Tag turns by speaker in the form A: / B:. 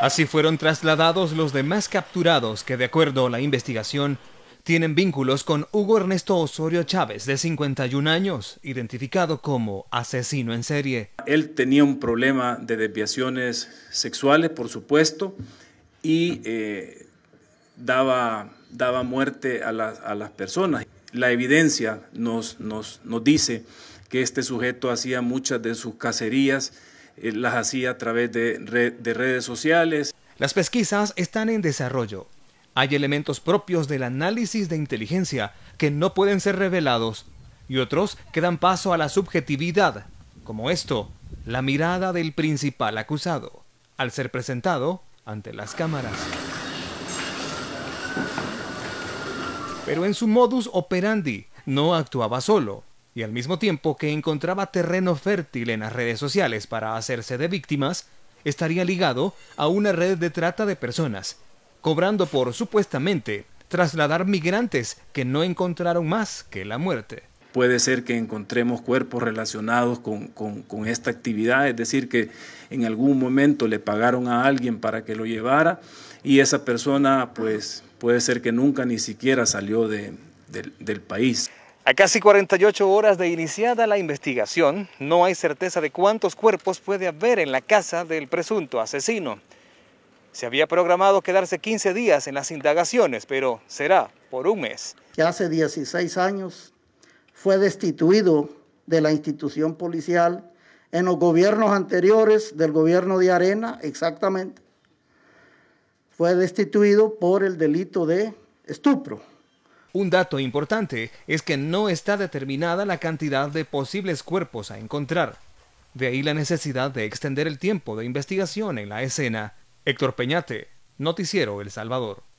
A: Así fueron trasladados los demás capturados que, de acuerdo a la investigación, tienen vínculos con Hugo Ernesto Osorio Chávez, de 51 años, identificado como asesino en serie.
B: Él tenía un problema de desviaciones sexuales, por supuesto, y eh, daba, daba, muerte a, las personas. La evidencia nos, nos, nos dice que este sujeto hacía muchas de sus cacerías eh, las hacía a través de, redes sociales.
A: Las pesquisas están en desarrollo. Hay elementos propios del análisis de inteligencia que no pueden ser revelados y otros que dan paso a la subjetividad, como esto, la mirada del principal acusado, al ser presentado ante las cámaras. Pero en su modus operandi no actuaba solo y al mismo tiempo que encontraba terreno fértil en las redes sociales para hacerse de víctimas, estaría ligado a una red de trata de personas, cobrando por supuestamente trasladar migrantes que no encontraron más que la muerte.
B: Puede ser que encontremos cuerpos relacionados con, esta actividad, es decir, que en algún momento le pagaron a alguien para que lo llevara y esa persona pues puede ser que nunca ni siquiera salió del país. A casi 48 horas de iniciada la
A: investigación, no hay certeza de cuántos cuerpos puede haber en la casa del presunto asesino. Se había programado quedarse 15 días en las indagaciones, pero será
C: por un mes. Ya hace 16 años fue destituido de la institución policial en los gobiernos anteriores del gobierno de Arena, exactamente. Fue destituido por el delito de estupro.
A: Un dato importante es que no está determinada la cantidad de posibles cuerpos a encontrar. De ahí la necesidad de extender el tiempo de investigación en la escena. Héctor Peñate, Noticiero El Salvador.